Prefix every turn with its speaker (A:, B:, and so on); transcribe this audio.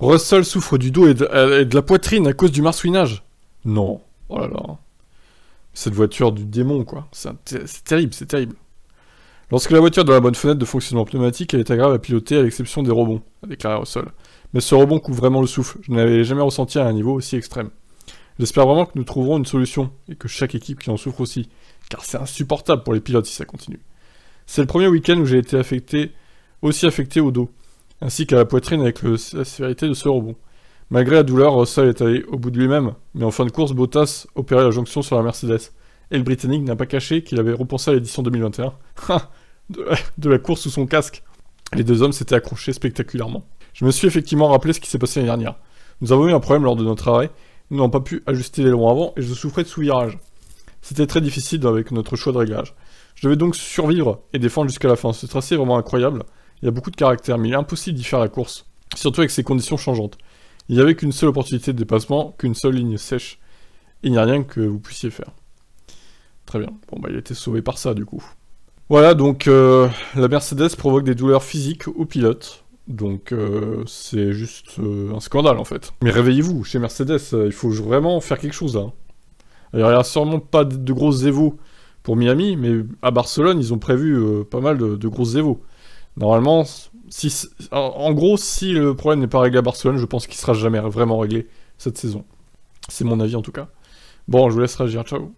A: Russell souffre du dos euh, et de, la poitrine à cause du marsouinage. Non. Oh là là. Cette voiture du démon, quoi. C'est terrible, c'est terrible. Lorsque la voiture dans la bonne fenêtre de fonctionnement pneumatique, elle est agréable à piloter à l'exception des rebonds, a déclaré Russell. Mais ce rebond coupe vraiment le souffle. Je n'avais jamais ressenti à un niveau aussi extrême. J'espère vraiment que nous trouverons une solution et que chaque équipe qui en souffre aussi, car c'est insupportable pour les pilotes si ça continue. C'est le premier week-end où j'ai été affecté, aussi affecté au dos ainsi qu'à la poitrine avec la sévérité de ce rebond. Malgré la douleur, Russell est allé au bout de lui-même, mais en fin de course, Bottas opérait la jonction sur la Mercedes. Et le Britannique n'a pas caché qu'il avait repensé à l'édition 2021 ah, de, la course sous son casque. Les deux hommes s'étaient accrochés spectaculairement. Je me suis effectivement rappelé ce qui s'est passé l'année dernière. Nous avons eu un problème lors de notre arrêt, nous n'avons pas pu ajuster les longs avant et je souffrais de sous-virage. C'était très difficile avec notre choix de réglage. Je devais donc survivre et défendre jusqu'à la fin. Ce tracé est vraiment incroyable. Il y a beaucoup de caractères, mais il est impossible d'y faire la course, surtout avec ces conditions changeantes. Il n'y avait qu'une seule opportunité de dépassement, qu'une seule ligne sèche. Et il n'y a rien que vous puissiez faire. Très bien. Bon, bah, il a été sauvé par ça, du coup. Voilà, donc euh, la Mercedes provoque des douleurs physiques aux pilotes. Donc euh, c'est juste euh, un scandale, en fait. Mais réveillez-vous, chez Mercedes, il faut vraiment faire quelque chose, là. Hein. il n'y a sûrement pas de grosses évos pour Miami, mais à Barcelone, ils ont prévu pas mal de, de grosses Normalement, si, en gros, si le problème n'est pas réglé à Barcelone, je pense qu'il sera jamais vraiment réglé cette saison. C'est mon avis en tout cas. Bon, je vous laisse réagir. Ciao